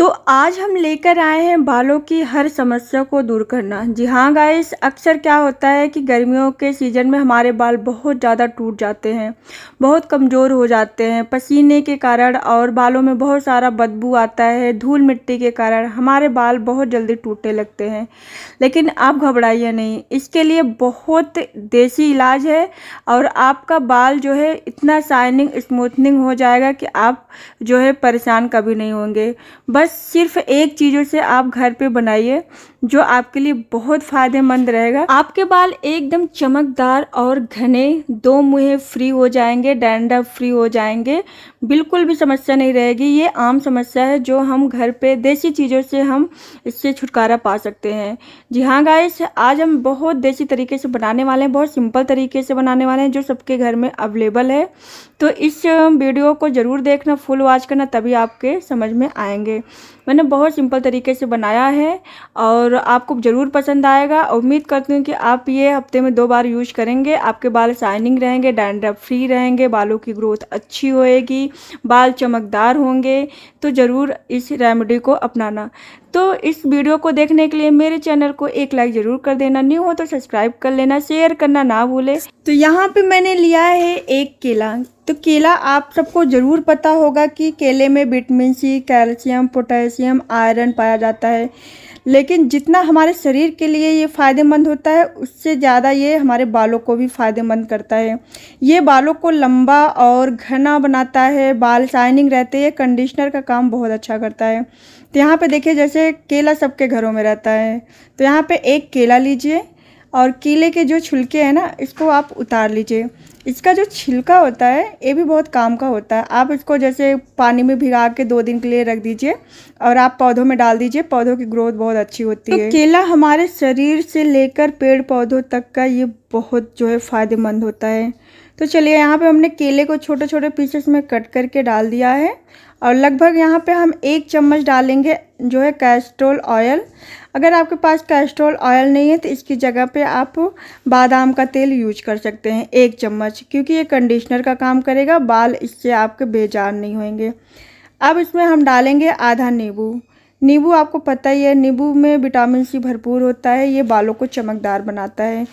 तो आज हम लेकर आए हैं बालों की हर समस्या को दूर करना जी हाँ गाइस अक्सर क्या होता है कि गर्मियों के सीज़न में हमारे बाल बहुत ज़्यादा टूट जाते हैं बहुत कमज़ोर हो जाते हैं पसीने के कारण और बालों में बहुत सारा बदबू आता है धूल मिट्टी के कारण हमारे बाल बहुत जल्दी टूटने लगते हैं लेकिन आप घबराइए नहीं इसके लिए बहुत देसी इलाज है और आपका बाल जो है इतना शाइनिंग स्मूथनिंग हो जाएगा कि आप जो है परेशान कभी नहीं होंगे बस बस सिर्फ एक चीज़ों से आप घर पे बनाइए जो आपके लिए बहुत फायदेमंद रहेगा आपके बाल एकदम चमकदार और घने दो मुहे फ्री हो जाएंगे डैंडा फ्री हो जाएंगे बिल्कुल भी समस्या नहीं रहेगी ये आम समस्या है जो हम घर पे देसी चीज़ों से हम इससे छुटकारा पा सकते हैं जी हाँ गाइस आज हम बहुत देसी तरीके से बनाने वाले हैं बहुत सिंपल तरीके से बनाने वाले हैं जो सबके घर में अवेलेबल है तो इस वीडियो को ज़रूर देखना फुल वॉच करना तभी आपके समझ में आएंगे मैंने बहुत सिंपल तरीके से बनाया है और और आपको ज़रूर पसंद आएगा उम्मीद करती हूँ कि आप ये हफ्ते में दो बार यूज करेंगे आपके बाल शाइनिंग रहेंगे डैंड्रप फ्री रहेंगे बालों की ग्रोथ अच्छी होएगी बाल चमकदार होंगे तो ज़रूर इस रेमेडी को अपनाना तो इस वीडियो को देखने के लिए मेरे चैनल को एक लाइक ज़रूर कर देना न्यू हो तो सब्सक्राइब कर लेना शेयर करना ना भूले तो यहाँ पे मैंने लिया है एक केला तो केला आप सबको ज़रूर पता होगा कि केले में vitamin C calcium potassium iron पाया जाता है लेकिन जितना हमारे शरीर के लिए ये फ़ायदेमंद होता है उससे ज़्यादा ये हमारे बालों को भी फ़ायदेमंद करता है ये बालों को लंबा और घना बनाता है बाल शाइनिंग रहते हैं कंडीशनर का काम बहुत अच्छा करता है तो यहाँ पे देखिए जैसे केला सबके घरों में रहता है तो यहाँ पे एक केला लीजिए और केले के जो छिलके हैं ना इसको आप उतार लीजिए इसका जो छिलका होता है ये भी बहुत काम का होता है आप इसको जैसे पानी में भिगा के दो दिन के लिए रख दीजिए और आप पौधों में डाल दीजिए पौधों की ग्रोथ बहुत अच्छी होती तो है केला हमारे शरीर से लेकर पेड़ पौधों तक का ये बहुत जो है फ़ायदेमंद होता है तो चलिए यहाँ पे हमने केले को छोटे छोटे पीसेस में कट करके डाल दिया है और लगभग यहाँ पे हम एक चम्मच डालेंगे जो है कैस्ट्रोल ऑयल अगर आपके पास कैस्ट्रोल ऑयल नहीं है तो इसकी जगह पे आप बादाम का तेल यूज कर सकते हैं एक चम्मच क्योंकि ये कंडीशनर का काम करेगा बाल इससे आपके बेजान नहीं होंगे अब इसमें हम डालेंगे आधा नींबू नींबू आपको पता ही है नींबू में विटामिन सी भरपूर होता है ये बालों को चमकदार बनाता है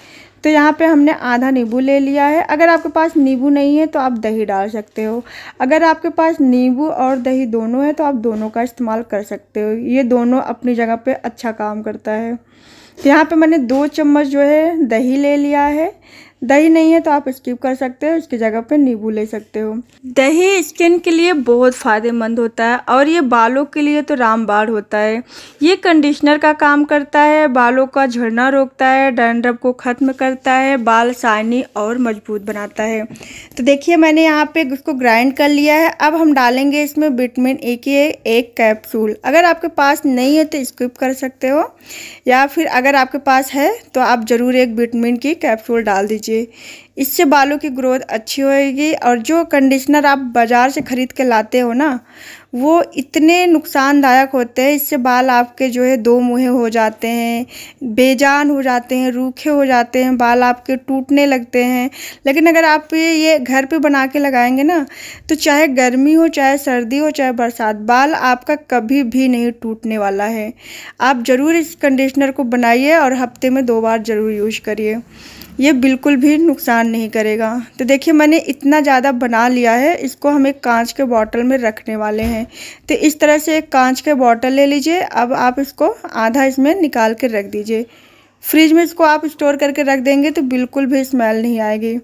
तो यहाँ पे हमने आधा नींबू ले लिया है अगर आपके पास नींबू नहीं है तो आप दही डाल सकते हो अगर आपके पास नींबू और दही दोनों है तो आप दोनों का इस्तेमाल कर सकते हो ये दोनों अपनी जगह पे अच्छा काम करता है तो यहाँ पे मैंने दो चम्मच जो है दही ले लिया है दही नहीं है तो आप स्किप कर सकते हो इसकी जगह पे नींबू ले सकते हो दही स्किन के लिए बहुत फ़ायदेमंद होता है और ये बालों के लिए तो रामबाण होता है ये कंडीशनर का काम करता है बालों का झड़ना रोकता है डैंड्रफ को ख़त्म करता है बाल शाइनी और मजबूत बनाता है तो देखिए मैंने यहाँ पे उसको ग्राइंड कर लिया है अब हम डालेंगे इसमें विटामिन ए के एक कैप्सूल अगर आपके पास नहीं है तो स्किप कर सकते हो या फिर अगर आपके पास है तो आप ज़रूर एक विटामिन की कैप्सूल डाल दीजिए कीजिए इससे बालों की ग्रोथ अच्छी होएगी और जो कंडीशनर आप बाज़ार से ख़रीद के लाते हो ना वो इतने नुकसानदायक होते हैं इससे बाल आपके जो है दो मुहे हो जाते हैं बेजान हो जाते हैं रूखे हो जाते हैं बाल आपके टूटने लगते हैं लेकिन अगर आप ये घर पे बना के लगाएंगे ना तो चाहे गर्मी हो चाहे सर्दी हो चाहे बरसात बाल आपका कभी भी नहीं टूटने वाला है आप ज़रूर इस कंडीशनर को बनाइए और हफ्ते में दो बार ज़रूर यूज करिए ये बिल्कुल भी नुकसान नहीं करेगा तो देखिए मैंने इतना ज़्यादा बना लिया है इसको हम एक कांच के बॉटल में रखने वाले हैं तो इस तरह से एक कांच के बॉटल ले लीजिए अब आप इसको आधा इसमें निकाल कर रख दीजिए फ्रिज में इसको आप स्टोर करके रख देंगे तो बिल्कुल भी स्मेल नहीं आएगी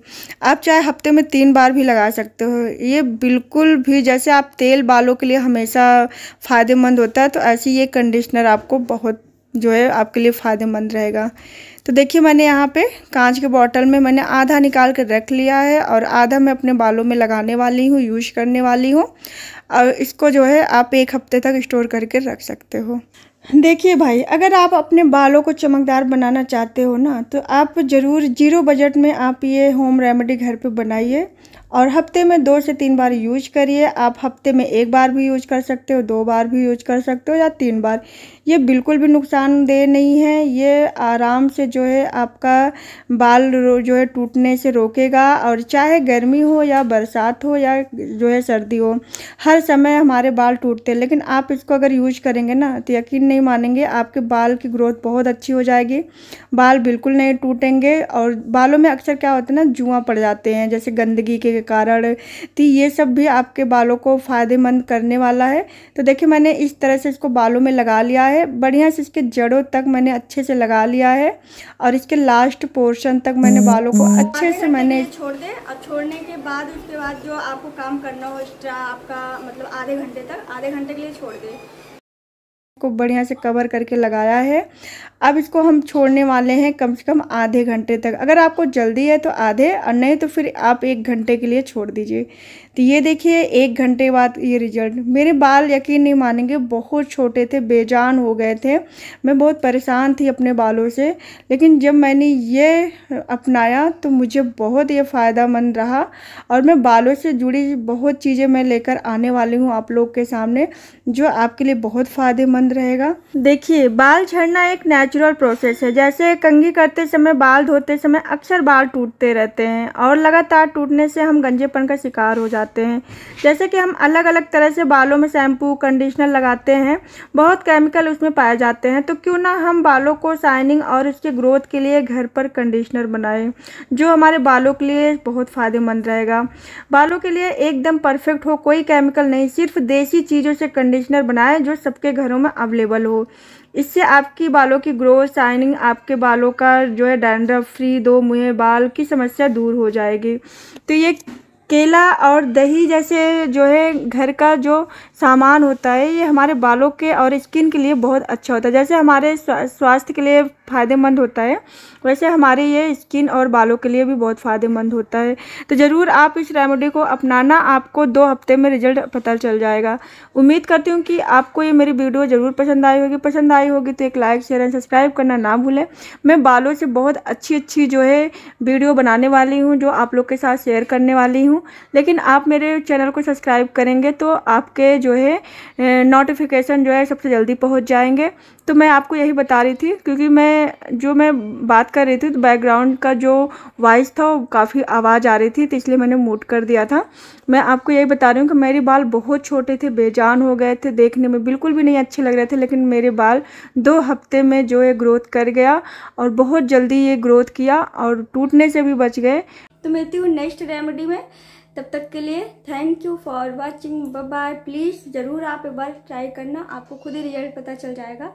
आप चाहे हफ्ते में तीन बार भी लगा सकते हो ये बिल्कुल भी जैसे आप तेल बालों के लिए हमेशा फ़ायदेमंद होता है तो ऐसे ये कंडीशनर आपको बहुत जो है आपके लिए फ़ायदेमंद रहेगा तो देखिए मैंने यहाँ पे कांच के बॉटल में मैंने आधा निकाल कर रख लिया है और आधा मैं अपने बालों में लगाने वाली हूँ यूज करने वाली हूँ और इसको जो है आप एक हफ्ते तक स्टोर करके रख सकते हो देखिए भाई अगर आप अपने बालों को चमकदार बनाना चाहते हो ना तो आप ज़रूर जीरो बजट में आप ये होम रेमेडी घर पर बनाइए और हफ्ते में दो से तीन बार यूज करिए आप हफ्ते में एक बार भी यूज कर सकते हो दो बार भी यूज कर सकते हो या तीन बार ये बिल्कुल भी नुकसानदेह नहीं है ये आराम से जो है आपका बाल जो है टूटने से रोकेगा और चाहे गर्मी हो या बरसात हो या जो है सर्दी हो हर समय हमारे बाल टूटते हैं लेकिन आप इसको अगर यूज करेंगे ना तो यकीन नहीं मानेंगे आपके बाल की ग्रोथ बहुत अच्छी हो जाएगी बाल बिल्कुल नहीं टूटेंगे और बालों में अक्सर क्या होता है ना जुआ पड़ जाते हैं जैसे गंदगी के कारण थी ये सब भी आपके बालों को फ़ायदेमंद करने वाला है तो देखिए मैंने इस तरह से इसको बालों में लगा लिया है बढ़िया से इसके जड़ों तक मैंने अच्छे से लगा लिया है और इसके लास्ट पोर्शन तक मैंने हम्म। बालों को अच्छे से मैंने छोड़ दें और छोड़ने के बाद उसके बाद जो आपको काम करना हो एक्स्ट्रा आपका मतलब आधे घंटे तक आधे घंटे के लिए छोड़ दें को बढ़िया से कवर करके लगाया है अब इसको हम छोड़ने वाले हैं कम से कम आधे घंटे तक अगर आपको जल्दी है तो आधे और नहीं तो फिर आप एक घंटे के लिए छोड़ दीजिए तो ये देखिए एक घंटे बाद ये रिजल्ट मेरे बाल यकीन नहीं मानेंगे बहुत छोटे थे बेजान हो गए थे मैं बहुत परेशान थी अपने बालों से लेकिन जब मैंने ये अपनाया तो मुझे बहुत ये मंद रहा और मैं बालों से जुड़ी बहुत चीज़ें मैं लेकर आने वाली हूँ आप लोग के सामने जो आपके लिए बहुत फ़ायदेमंद रहेगा देखिए बाल झड़ना एक नेचुरल प्रोसेस है जैसे कंघी करते समय बाल धोते समय अक्सर बाल टूटते रहते हैं और लगातार टूटने से हम गंजेपन का शिकार हो जाते हैं जैसे कि हम अलग अलग तरह से बालों में शैम्पू कंडीशनर लगाते हैं बहुत केमिकल उसमें पाए जाते हैं तो क्यों ना हम बालों को शाइनिंग और उसके ग्रोथ के लिए घर पर कंडीशनर बनाएं जो हमारे बालों के लिए बहुत फ़ायदेमंद रहेगा बालों के लिए एकदम परफेक्ट हो कोई केमिकल नहीं सिर्फ देसी चीज़ों से कंडीशनर बनाएं जो सबके घरों में अवेलेबल हो इससे आपकी बालों की ग्रोथ शाइनिंग आपके बालों का जो है डैंड्रफ फ्री दो मुहे बाल की समस्या दूर हो जाएगी तो ये केला और दही जैसे जो है घर का जो सामान होता है ये हमारे बालों के और स्किन के लिए बहुत अच्छा होता है जैसे हमारे स्वास्थ्य के लिए फ़ायदेमंद होता है वैसे हमारे ये स्किन और बालों के लिए भी बहुत फ़ायदेमंद होता है तो ज़रूर आप इस रेमेडी को अपनाना आपको दो हफ्ते में रिजल्ट पता चल जाएगा उम्मीद करती हूँ कि आपको ये मेरी वीडियो ज़रूर पसंद आई होगी पसंद आई होगी तो एक लाइक शेयर एंड सब्सक्राइब करना ना भूलें मैं बालों से बहुत अच्छी अच्छी जो है वीडियो बनाने वाली हूँ जो आप लोग के साथ शेयर करने वाली हूँ हूँ लेकिन आप मेरे चैनल को सब्सक्राइब करेंगे तो आपके जो है नोटिफिकेशन जो है सबसे जल्दी पहुँच जाएंगे तो मैं आपको यही बता रही थी क्योंकि मैं जो मैं बात कर रही थी तो बैकग्राउंड का जो वॉइस था वो काफ़ी आवाज़ आ रही थी तो इसलिए मैंने मूट कर दिया था मैं आपको यही बता रही हूँ कि मेरे बाल बहुत छोटे थे बेजान हो गए थे देखने में बिल्कुल भी नहीं अच्छे लग रहे थे लेकिन मेरे बाल दो हफ्ते में जो है ग्रोथ कर गया और बहुत जल्दी ये ग्रोथ किया और टूटने से भी बच गए तो मिलती हूँ नेक्स्ट रेमेडी में तब तक के लिए thank you for watching bye please ज़रूर आप एक बार ट्राई करना आपको खुद ही रिजल्ट पता चल जाएगा